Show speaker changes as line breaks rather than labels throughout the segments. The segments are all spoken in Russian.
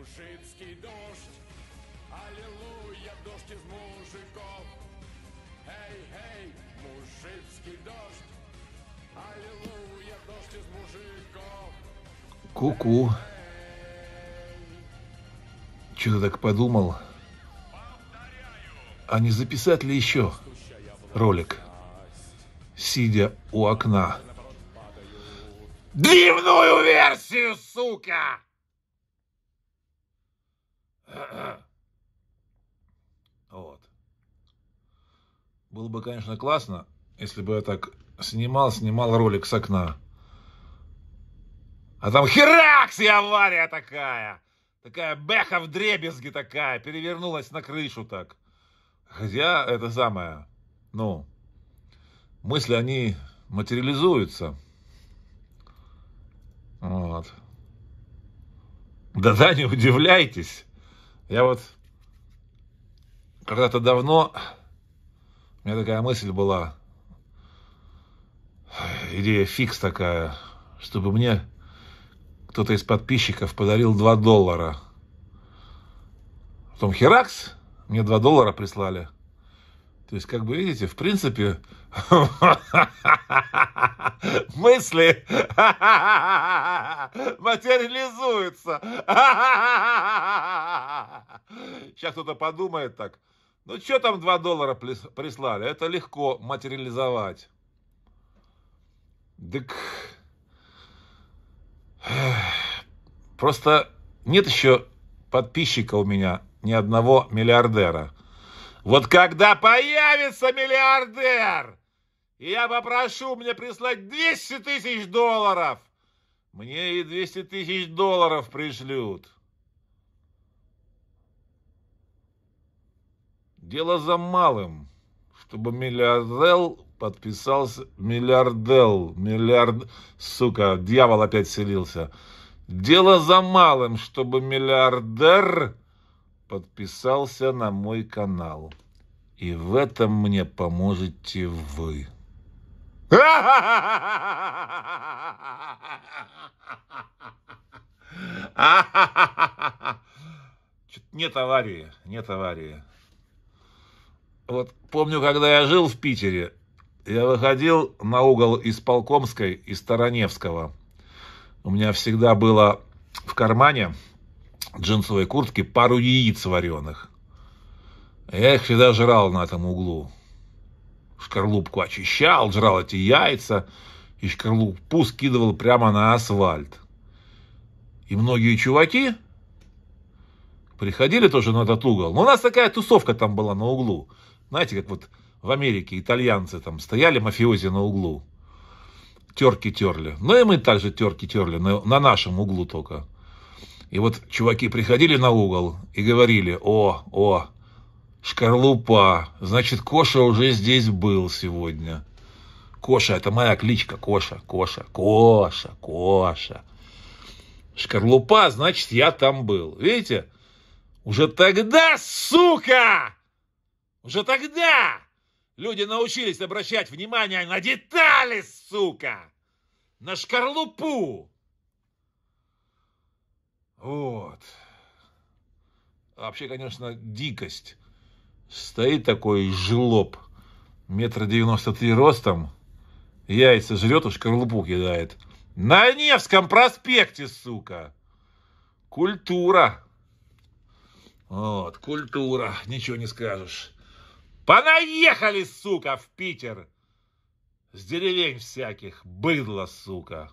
мужицкий дождь, Аллилуйя, дождь из мужиков. Эй, эй, мужицкий дождь, Аллилуйя, дождь из мужиков. Ку-ку. Чего ты так подумал? А не записать ли еще ролик, сидя у окна? Дневную версию, сука! Вот. Было бы, конечно, классно, если бы я так снимал, снимал ролик с окна. А там херакс и авария такая. Такая бэха в дребезги такая, перевернулась на крышу так. Хотя это самое, ну, мысли, они материализуются. Вот. Да-да, не удивляйтесь. Я вот когда-то давно, у меня такая мысль была, идея фикс такая, чтобы мне кто-то из подписчиков подарил 2 доллара. Потом херакс, мне 2 доллара прислали – то есть, как бы видите, в принципе, мысли материализуются. Сейчас кто-то подумает так. Ну, что там 2 доллара прислали? Это легко материализовать. Так... Просто нет еще подписчика у меня ни одного миллиардера. Вот когда появится миллиардер, я попрошу мне прислать 200 тысяч долларов, мне и 200 тысяч долларов пришлют. Дело за малым, чтобы миллиардел подписался... Миллиардел, миллиард... Сука, дьявол опять селился. Дело за малым, чтобы миллиардер подписался на мой канал. И в этом мне поможете вы. Нет аварии, нет аварии. Вот помню, когда я жил в Питере, я выходил на угол из Полкомской и Староневского. У меня всегда было в кармане джинсовой куртки, пару яиц вареных. Я их всегда жрал на этом углу. Шкарлупку очищал, жрал эти яйца, и шкарлупу скидывал прямо на асфальт. И многие чуваки приходили тоже на этот угол. Но ну, у нас такая тусовка там была на углу. Знаете, как вот в Америке итальянцы там стояли, мафиози на углу. Терки терли. Ну и мы также терки терли, на, на нашем углу только. И вот чуваки приходили на угол и говорили, о, о, шкарлупа, значит, Коша уже здесь был сегодня. Коша, это моя кличка, Коша, Коша, Коша, Коша. Шкарлупа, значит, я там был. Видите? Уже тогда, сука! Уже тогда люди научились обращать внимание на детали, сука! На шкарлупу! Вот. Вообще, конечно, дикость. Стоит такой жлоб, метр девяносто три ростом, яйца жрет уж шкарлупу кидает. На Невском проспекте, сука! Культура. Вот, культура, ничего не скажешь. Понаехали, сука, в Питер! С деревень всяких, быдло, сука.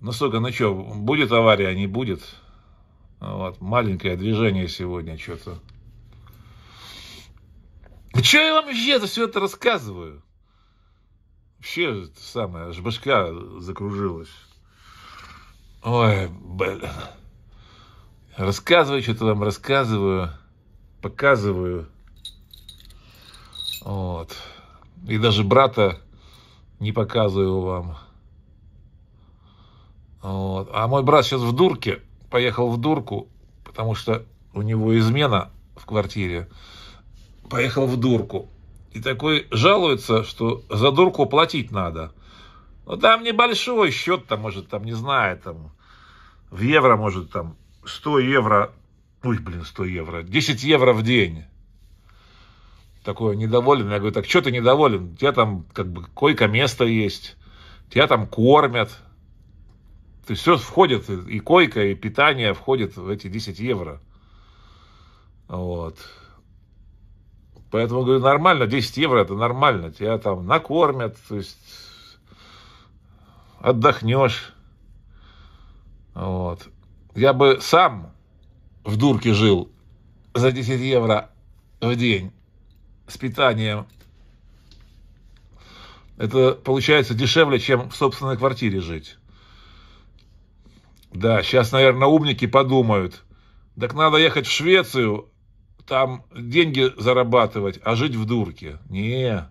Ну, сука, ну что, будет авария, не будет? Вот, маленькое движение сегодня что-то. Че я вам вообще все это рассказываю? Вообще, самое, аж башка закружилась. Ой, блин. Рассказываю, что-то вам рассказываю, показываю. Вот. И даже брата не показываю вам. Вот. А мой брат сейчас в дурке, поехал в дурку, потому что у него измена в квартире. Поехал в дурку. И такой жалуется, что за дурку платить надо. Ну там небольшой счет, там, может, там, не знаю, там, в евро, может, там, 100 евро, ой, блин, 100 евро, 10 евро в день. Такой недоволен. Я говорю, так что ты недоволен? У тебя там, как бы, койко-место есть, тебя там кормят, то есть все входит, и койка, и питание входит в эти 10 евро. Вот. Поэтому, говорю, нормально, 10 евро это нормально. Тебя там накормят, то есть отдохнешь. Вот. Я бы сам в дурке жил за 10 евро в день с питанием. Это получается дешевле, чем в собственной квартире жить. Да, сейчас, наверное, умники подумают. Так надо ехать в Швецию, там деньги зарабатывать, а жить в дурке. Не,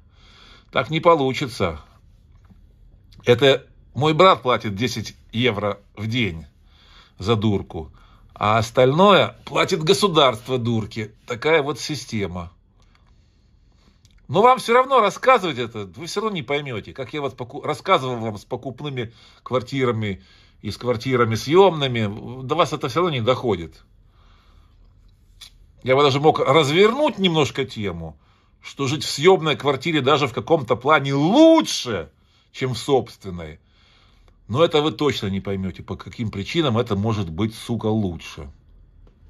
так не получится. Это мой брат платит 10 евро в день за дурку, а остальное платит государство дурки. Такая вот система. Но вам все равно рассказывать это, вы все равно не поймете. Как я вот рассказывал вам с покупными квартирами и с квартирами съемными, до вас это все равно не доходит. Я бы даже мог развернуть немножко тему, что жить в съемной квартире даже в каком-то плане лучше, чем в собственной. Но это вы точно не поймете, по каким причинам это может быть, сука, лучше.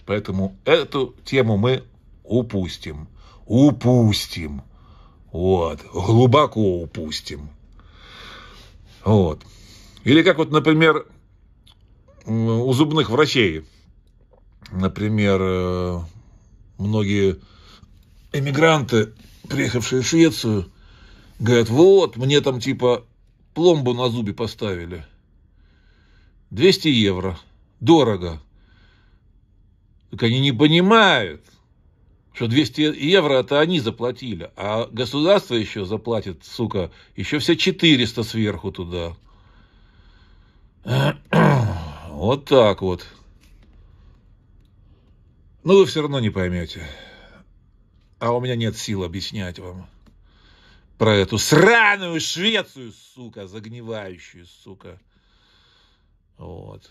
Поэтому эту тему мы упустим. Упустим. Вот. Глубоко упустим. Вот. Или как вот, например, у зубных врачей, например, э, многие эмигранты, приехавшие в Швецию, говорят, вот, мне там типа пломбу на зубе поставили. 200 евро. Дорого. Так они не понимают, что 200 евро это они заплатили, а государство еще заплатит, сука, еще все 400 сверху туда. Вот так вот. Но вы все равно не поймете. А у меня нет сил объяснять вам про эту сраную Швецию, сука, загнивающую, сука. Вот.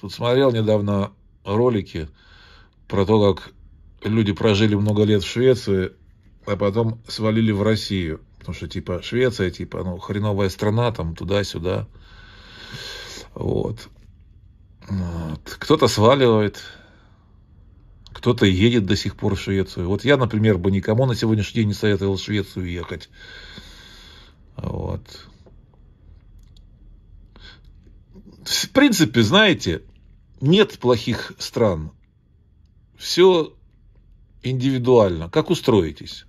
Тут смотрел недавно ролики про то, как люди прожили много лет в Швеции, а потом свалили в Россию. Потому что, типа, Швеция, типа, ну, хреновая страна, там, туда-сюда. Вот. вот. Кто-то сваливает, кто-то едет до сих пор в Швецию. Вот я, например, бы никому на сегодняшний день не советовал в Швецию ехать. Вот. В принципе, знаете, нет плохих стран. Все индивидуально. Как устроитесь?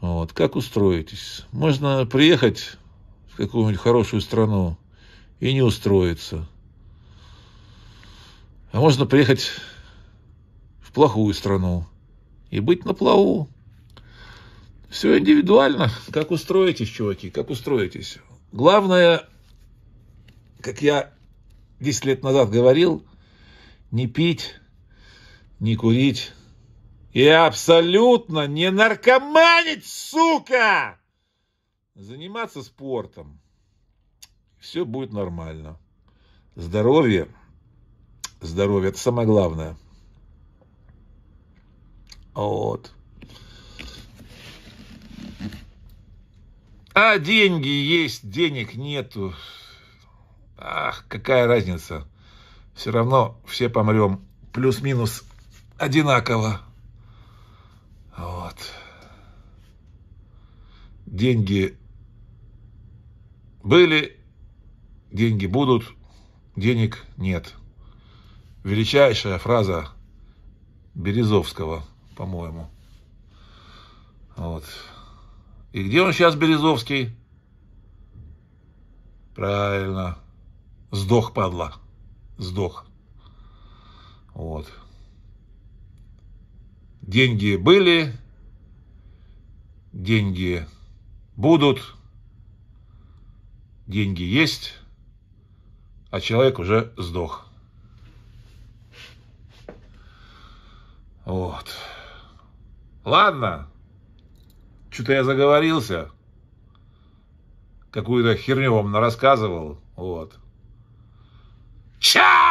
Вот, как устроитесь? Можно приехать в какую-нибудь хорошую страну, и не устроиться. А можно приехать в плохую страну и быть на плаву. Все индивидуально. Как устроитесь, чуваки, как устроитесь. Главное, как я 10 лет назад говорил, не пить, не курить и абсолютно не наркоманить, сука! Заниматься спортом все будет нормально. Здоровье, здоровье, это самое главное. Вот. А деньги есть, денег нету. Ах, какая разница. Все равно все помрем. Плюс-минус одинаково. Вот. Деньги были деньги будут, денег нет. Величайшая фраза Березовского, по-моему. Вот. И где он сейчас, Березовский? Правильно. Сдох, падла. Сдох. Вот. Деньги были, деньги будут, деньги есть, а человек уже сдох. Вот. Ладно. Что-то я заговорился. Какую-то херню вам рассказывал. Вот. Чао!